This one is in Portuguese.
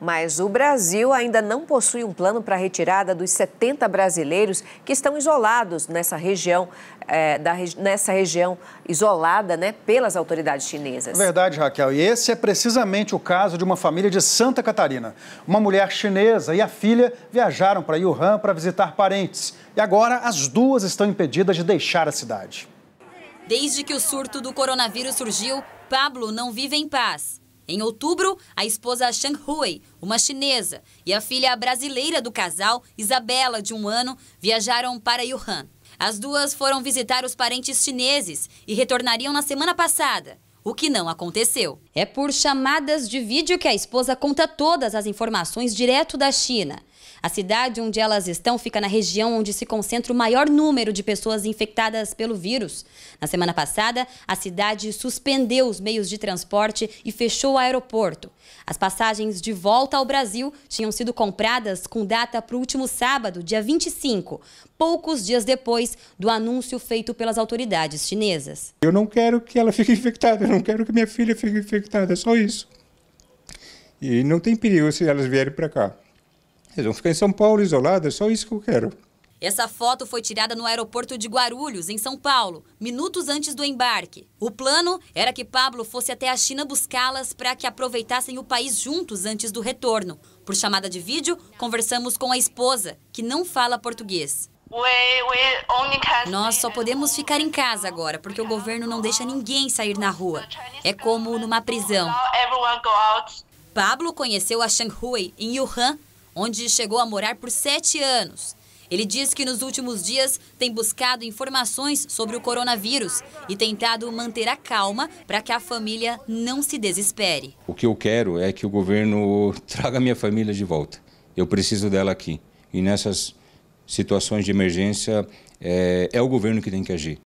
Mas o Brasil ainda não possui um plano para a retirada dos 70 brasileiros que estão isolados nessa região, é, da, nessa região isolada né, pelas autoridades chinesas. Verdade, Raquel. E esse é precisamente o caso de uma família de Santa Catarina. Uma mulher chinesa e a filha viajaram para Wuhan para visitar parentes. E agora as duas estão impedidas de deixar a cidade. Desde que o surto do coronavírus surgiu, Pablo não vive em paz. Em outubro, a esposa Shang Hui, uma chinesa, e a filha brasileira do casal, Isabela, de um ano, viajaram para Yuhan. As duas foram visitar os parentes chineses e retornariam na semana passada, o que não aconteceu. É por chamadas de vídeo que a esposa conta todas as informações direto da China. A cidade onde elas estão fica na região onde se concentra o maior número de pessoas infectadas pelo vírus. Na semana passada, a cidade suspendeu os meios de transporte e fechou o aeroporto. As passagens de volta ao Brasil tinham sido compradas com data para o último sábado, dia 25, poucos dias depois do anúncio feito pelas autoridades chinesas. Eu não quero que ela fique infectada, eu não quero que minha filha fique infectada é só isso. E não tem perigo se elas vierem para cá. Eles vão ficar em São Paulo isoladas, só isso que eu quero. Essa foto foi tirada no aeroporto de Guarulhos, em São Paulo, minutos antes do embarque. O plano era que Pablo fosse até a China buscá-las para que aproveitassem o país juntos antes do retorno. Por chamada de vídeo, conversamos com a esposa, que não fala português. Nós só podemos ficar em casa agora, porque o governo não deixa ninguém sair na rua. É como numa prisão. Pablo conheceu a Shang Hui em Wuhan, onde chegou a morar por sete anos. Ele diz que nos últimos dias tem buscado informações sobre o coronavírus e tentado manter a calma para que a família não se desespere. O que eu quero é que o governo traga minha família de volta. Eu preciso dela aqui. E nessas situações de emergência, é, é o governo que tem que agir.